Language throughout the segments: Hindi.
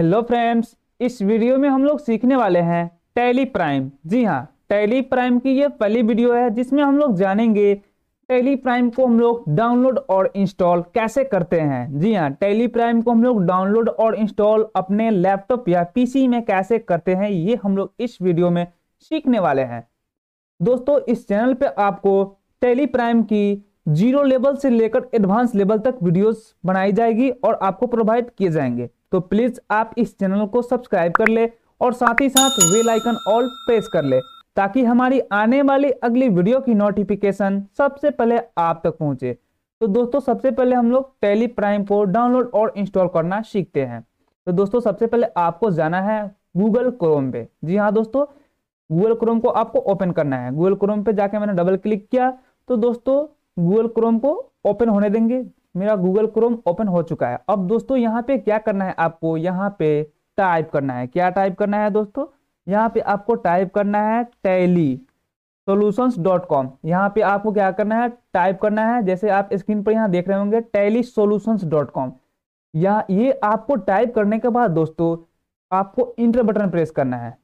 हेलो फ्रेंड्स इस वीडियो में हम लोग सीखने वाले हैं टैली प्राइम जी हाँ टैली प्राइम की ये पहली वीडियो है जिसमें हम लोग जानेंगे टैली प्राइम को हम लोग डाउनलोड और इंस्टॉल कैसे करते हैं जी हाँ टैली प्राइम को हम लोग डाउनलोड और इंस्टॉल अपने लैपटॉप या पीसी में कैसे करते हैं ये हम लोग इस वीडियो में सीखने वाले हैं दोस्तों इस चैनल पर आपको टेली प्राइम की जीरो लेवल से लेकर एडवांस लेवल तक वीडियोस बनाई जाएगी और आपको प्रोवाइड किए जाएंगे तो प्लीज आप इस चैनल को सब्सक्राइब कर ले और साथ ही साथ वेल आइकन ऑल प्रेस कर ले ताकि हमारी आने वाली अगली वीडियो की नोटिफिकेशन सबसे पहले आप तक पहुंचे तो दोस्तों सबसे पहले हम लोग टेली प्राइम को डाउनलोड और इंस्टॉल करना सीखते हैं तो दोस्तों सबसे पहले आपको जाना है गूगल क्रोम पे जी हाँ दोस्तों गूगल क्रोम को आपको ओपन करना है गूगल क्रोम पे जाके मैंने डबल क्लिक किया तो दोस्तों गूगल क्रोम को ओपन होने देंगे मेरा गूगल क्रोम ओपन हो चुका है अब दोस्तों यहाँ पे क्या करना है आपको यहाँ पे टाइप करना है क्या टाइप करना है दोस्तों यहाँ पे आपको टाइप करना है टैली सोल्यूशंस डॉट कॉम यहाँ पे आपको क्या करना है टाइप करना है जैसे आप स्क्रीन पर यहाँ देख रहे होंगे टैली सोल्यूशंस डॉट कॉम यहाँ ये आपको टाइप करने के बाद दोस्तों आपको इंटर बटन प्रेस करना है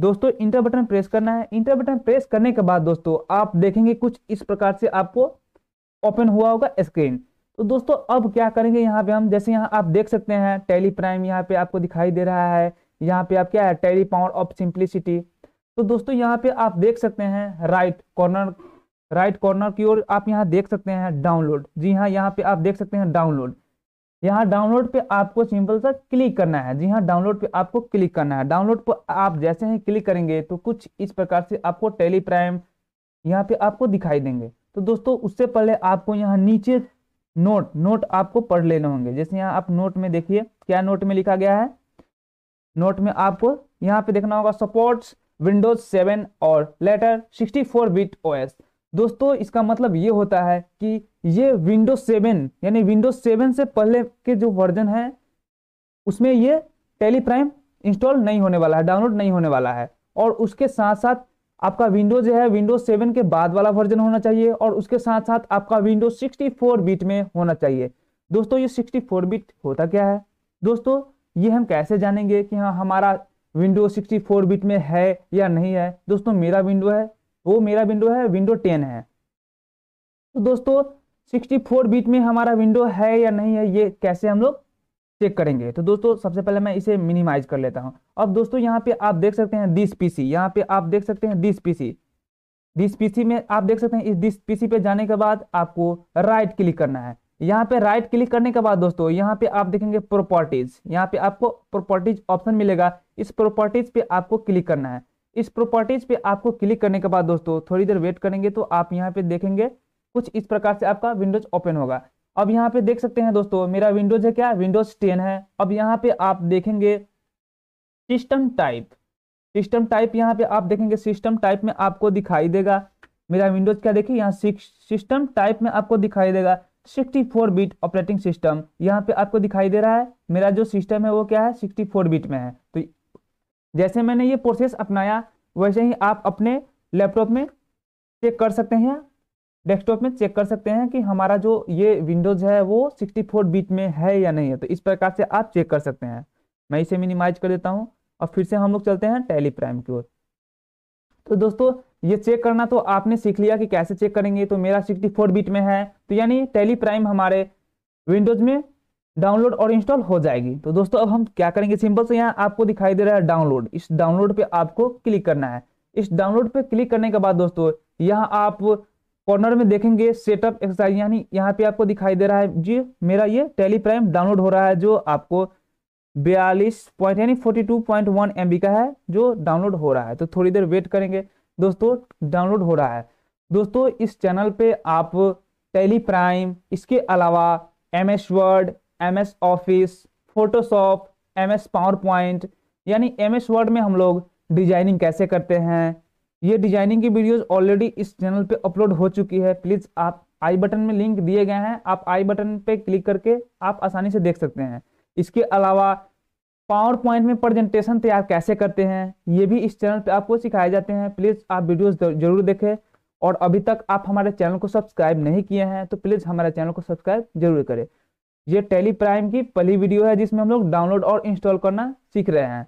दोस्तों इंटर बटन प्रेस करना है इंटर बटन प्रेस करने के बाद दोस्तों आप देखेंगे कुछ इस प्रकार से आपको ओपन हुआ होगा स्क्रीन तो दोस्तों अब क्या करेंगे यहाँ पे हम जैसे यहाँ आप देख सकते हैं टेली प्राइम यहाँ पे आपको दिखाई दे रहा है यहाँ पे आप क्या है टेली पावर ऑफ सिंप्लिसिटी तो दोस्तों यहाँ पे आप देख सकते हैं राइट कॉर्नर राइट कॉर्नर की ओर आप यहाँ देख सकते हैं डाउनलोड जी हाँ यहाँ पे आप देख सकते हैं डाउनलोड यहाँ डाउनलोड पे आपको सिंपल सा क्लिक करना है जी हाँ डाउनलोड पे आपको क्लिक करना है डाउनलोड पर आप जैसे ही क्लिक करेंगे तो कुछ इस प्रकार से आपको टेली प्राइम यहाँ पे आपको दिखाई देंगे तो दोस्तों उससे पहले आपको यहाँ नीचे नोट नोट आपको पढ़ लेने होंगे जैसे यहाँ आप नोट में देखिए क्या नोट में लिखा गया है नोट में आपको यहाँ पे देखना होगा सपोर्ट्स विंडोज सेवन और later sixty four bit OS दोस्तों इसका मतलब ये होता है कि ये विंडोज सेवन यानी विंडोज सेवन से पहले के जो वर्जन है उसमें ये टेलीप्राइम इंस्टॉल नहीं होने वाला है डाउनलोड नहीं होने वाला है और उसके साथ साथ आपका विंडो जो है विंडो सेवन के बाद वाला वर्जन होना चाहिए और उसके साथ साथ आपका विंडो सिक्सटी फोर बीट में होना चाहिए दोस्तों ये सिक्सटी फोर बीट होता क्या है दोस्तों ये हम कैसे जानेंगे कि हाँ हमारा विंडो 64 बिट में है या नहीं है दोस्तों मेरा विंडो है वो मेरा विंडो है विंडो 10 है तो दोस्तों 64 बिट में हमारा विंडो है या नहीं है ये कैसे हम लोग चेक करेंगे तो दोस्तों सबसे पहले मैं इसे मिनिमाइज कर लेता हूँ अब दोस्तों यहाँ पे आप देख सकते हैं दिस पीसी यहाँ पे आप देख सकते हैं दिस पीसी दिस पीसी में आप देख सकते हैं इस दिस पीसी पे जाने के बाद आपको राइट क्लिक करना है यहाँ पे राइट क्लिक करने के बाद दोस्तों यहाँ पे आप देखेंगे प्रॉपर्टीज यहाँ पे आपको प्रॉपर्टीज ऑप्शन मिलेगा इस प्रॉपर्टीज पे आपको क्लिक करना है इस प्रॉपर्टीज पे आपको क्लिक करने के बाद दोस्तों थोड़ी देर वेट करेंगे तो आप यहाँ पे देखेंगे कुछ इस प्रकार से आपका विंडोज ओपन होगा अब यहाँ पे देख सकते हैं दोस्तों मेरा विंडोज है क्या विंडोज टेन है अब यहाँ पे आप देखेंगे सिस्टम टाइप सिस्टम टाइप यहाँ पे आप देखेंगे सिस्टम टाइप में आपको दिखाई देगा मेरा विंडोज क्या देखिए यहाँ सिस्टम टाइप में आपको दिखाई देगा 64 बिट ऑपरेटिंग सिस्टम यहाँ पे आपको दिखाई दे रहा है मेरा जो सिस्टम है वो क्या है 64 बिट में है तो जैसे मैंने ये प्रोसेस अपनाया वैसे ही आप अपने लैपटॉप में चेक कर सकते हैं डेस्कटॉप में चेक कर सकते हैं कि हमारा जो ये विंडोज है वो 64 बीट में है या नहीं है तो इस प्रकार से आप चेक कर सकते हैं मैं इसे मिनिमाइज कर देता हूँ और फिर से हम लोग चलते हैं टेली प्राइम की ओर तो दोस्तों ये चेक करना तो आपने सीख लिया कि कैसे चेक करेंगे तो मेरा 64 बीट में है तो यानी टेली प्राइम हमारे विंडोज में डाउनलोड और इंस्टॉल हो जाएगी तो दोस्तों अब हम क्या करेंगे सिंपल से यहाँ आपको दिखाई दे रहा है डाउनलोड इस डाउनलोड पे आपको क्लिक करना है इस डाउनलोड पे क्लिक करने के बाद दोस्तों यहाँ आप कॉर्नर में देखेंगे सेटअप एक्सरसाइज यानी यहाँ पे आपको दिखाई दे रहा है जी मेरा ये टेली प्राइम डाउनलोड हो रहा है जो आपको बयालीस पॉइंट यानी forty two point one M का है जो डाउनलोड हो रहा है तो थोड़ी देर वेट करेंगे दोस्तों डाउनलोड हो रहा है दोस्तों इस चैनल पे आप टेली प्राइम इसके अलावा M S Word M S Office Photoshop M S PowerPoint यानी एम एस वर्ड में हम लोग डिजाइनिंग कैसे करते हैं ये डिजाइनिंग की वीडियोस ऑलरेडी इस चैनल पे अपलोड हो चुकी है प्लीज आप आई बटन में लिंक दिए गए हैं आप आई बटन पे क्लिक करके आप आसानी से देख सकते हैं इसके अलावा पावर पॉइंट में प्रेजेंटेशन तैयार कैसे करते हैं ये भी इस चैनल पे आपको सिखाए जाते हैं प्लीज आप वीडियोज जरूर देखें और अभी तक आप हमारे चैनल को सब्सक्राइब नहीं किए हैं तो प्लीज हमारे चैनल को सब्सक्राइब जरूर करें ये टेली प्राइम की पहली वीडियो है जिसमें हम लोग डाउनलोड और इंस्टॉल करना सीख रहे हैं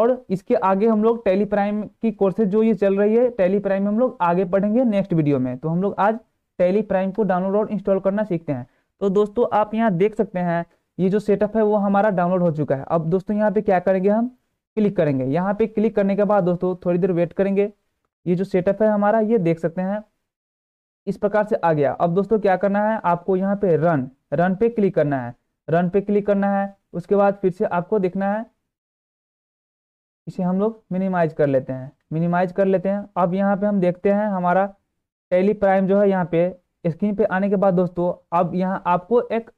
और इसके आगे हम लोग टेली प्राइम की कोर्सेज जो ये चल रही है टेली प्राइम हम लोग आगे पढ़ेंगे नेक्स्ट वीडियो में तो हम लोग आज टेली प्राइम को डाउनलोड और इंस्टॉल करना सीखते हैं तो दोस्तों आप यहाँ देख सकते हैं ये जो सेटअप है वो हमारा डाउनलोड हो चुका है अब दोस्तों यहाँ पे क्या करेंगे हम क्लिक करेंगे यहाँ पे क्लिक करने के बाद दोस्तों थोड़ी देर वेट करेंगे ये जो सेटअप है हमारा ये देख सकते हैं इस प्रकार से आ गया अब दोस्तों क्या करना है आपको यहाँ पे रन रन पे क्लिक करना है रन पे क्लिक करना है उसके बाद फिर से आपको देखना है इसे हम लोग मिनिमाइज कर लेते हैं मिनिमाइज कर लेते हैं अब यहाँ पे हम देखते हैं हमारा टेली प्राइम e जो है यहाँ पे स्क्रीन पे आने के बाद दोस्तों अब यहाँ आपको एक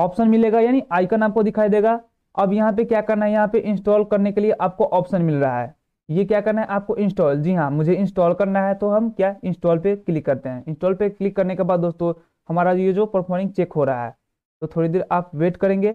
ऑप्शन मिलेगा यानी आइकन आपको दिखाई देगा अब यहाँ पे क्या करना है यहाँ पे इंस्टॉल करने के लिए आपको ऑप्शन मिल रहा है ये क्या करना है आपको इंस्टॉल जी हाँ मुझे इंस्टॉल करना है तो हम क्या इंस्टॉल पे क्लिक करते हैं इंस्टॉल पे क्लिक करने के बाद दोस्तों हमारा ये जो परफॉर्मिंग चेक हो रहा है तो थोड़ी देर आप वेट करेंगे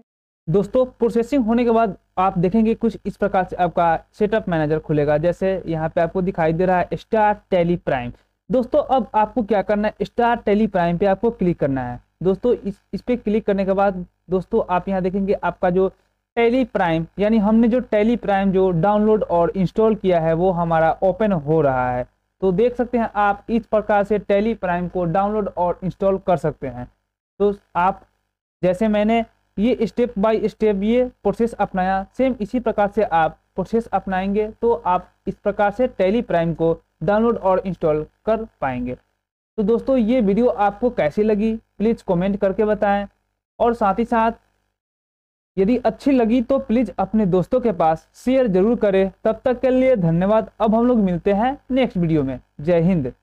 दोस्तों प्रोसेसिंग होने के बाद आप देखेंगे कुछ इस प्रकार से आपका सेटअप मैनेजर खुलेगा जैसे यहाँ पे आपको दिखाई दे रहा है स्टार टेली प्राइम दोस्तों अब आपको क्या करना है स्टार टेली प्राइम पे आपको क्लिक करना है दोस्तों इस इस पर क्लिक करने के बाद दोस्तों आप यहाँ देखेंगे आपका जो टेली प्राइम यानी हमने जो टेली प्राइम जो डाउनलोड और इंस्टॉल किया है वो हमारा ओपन हो रहा है तो देख सकते हैं आप इस प्रकार से टेली प्राइम को डाउनलोड और इंस्टॉल कर सकते हैं तो आप जैसे मैंने ये स्टेप बाय स्टेप ये प्रोसेस अपनाया सेम इसी प्रकार से आप प्रोसेस अपनाएंगे तो आप इस प्रकार से टेली प्राइम को डाउनलोड और इंस्टॉल कर पाएंगे तो दोस्तों ये वीडियो आपको कैसी लगी प्लीज़ कमेंट करके बताएं और साथ ही साथ यदि अच्छी लगी तो प्लीज़ अपने दोस्तों के पास शेयर जरूर करें तब तक के लिए धन्यवाद अब हम लोग मिलते हैं नेक्स्ट वीडियो में जय हिंद